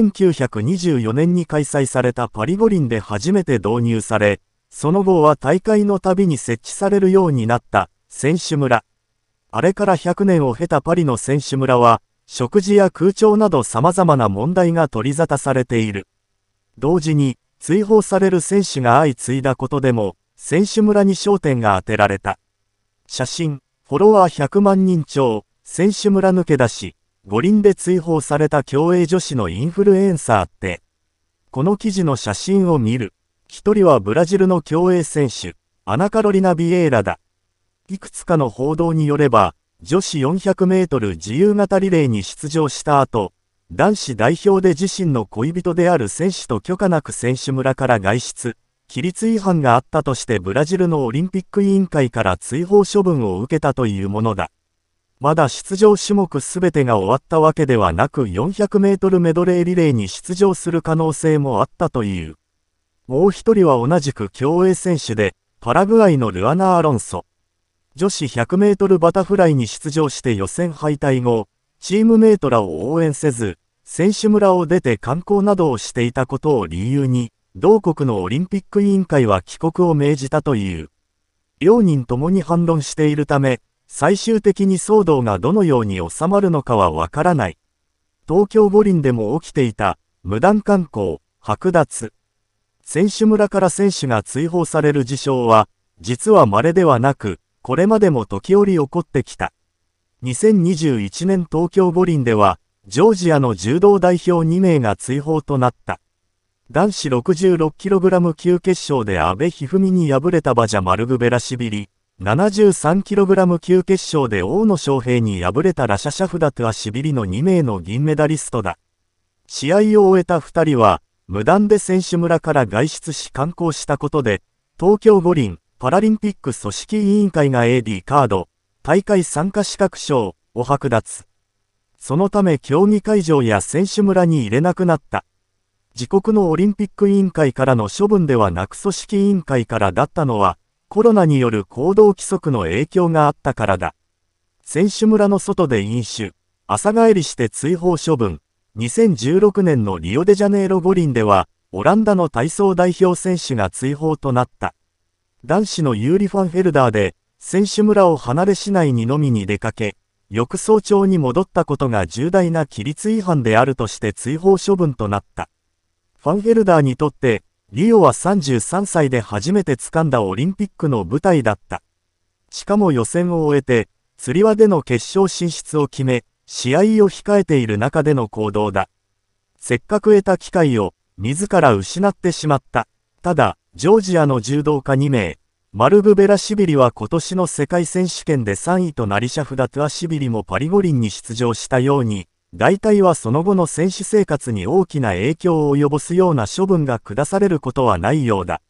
1924年に開催されたパリ五輪で初めて導入され、その後は大会のたびに設置されるようになった選手村。あれから100年を経たパリの選手村は、食事や空調など様々な問題が取り沙汰されている。同時に、追放される選手が相次いだことでも、選手村に焦点が当てられた。写真、フォロワー100万人超、選手村抜け出し。五輪で追放された競泳女子のインフルエンサーって、この記事の写真を見る。一人はブラジルの競泳選手、アナカロリナ・ビエーラだ。いくつかの報道によれば、女子400メートル自由形リレーに出場した後、男子代表で自身の恋人である選手と許可なく選手村から外出、規律違反があったとしてブラジルのオリンピック委員会から追放処分を受けたというものだ。まだ出場種目すべてが終わったわけではなく 400m メドレーリレーに出場する可能性もあったという。もう一人は同じく競泳選手で、パラグアイのルアナ・アロンソ。女子 100m バタフライに出場して予選敗退後、チームメートらを応援せず、選手村を出て観光などをしていたことを理由に、同国のオリンピック委員会は帰国を命じたという。両人ともに反論しているため、最終的に騒動がどのように収まるのかはわからない。東京五輪でも起きていた、無断観光、剥奪。選手村から選手が追放される事象は、実は稀ではなく、これまでも時折起こってきた。2021年東京五輪では、ジョージアの柔道代表2名が追放となった。男子 66kg 級決勝で安倍一二三に敗れたバジャ・マルグベラシビリ、73kg 級決勝で大野将平に敗れたラシャシャフダとはシビリの2名の銀メダリストだ。試合を終えた2人は、無断で選手村から外出し観光したことで、東京五輪パラリンピック組織委員会が AD カード、大会参加資格証を剥奪。そのため競技会場や選手村に入れなくなった。自国のオリンピック委員会からの処分ではなく組織委員会からだったのは、コロナによる行動規則の影響があったからだ。選手村の外で飲酒、朝帰りして追放処分。2016年のリオデジャネイロ五輪では、オランダの体操代表選手が追放となった。男子のユーリ・ファンフェルダーで、選手村を離れ市内にのみに出かけ、翌早朝に戻ったことが重大な規律違反であるとして追放処分となった。ファンヘルダーにとって、リオは33歳で初めて掴んだオリンピックの舞台だった。しかも予選を終えて、釣り輪での決勝進出を決め、試合を控えている中での行動だ。せっかく得た機会を、自ら失ってしまった。ただ、ジョージアの柔道家2名、マルブ・ベラシビリは今年の世界選手権で3位となりシャフダ・トゥアシビリもパリ五輪に出場したように、大体はその後の選手生活に大きな影響を及ぼすような処分が下されることはないようだ。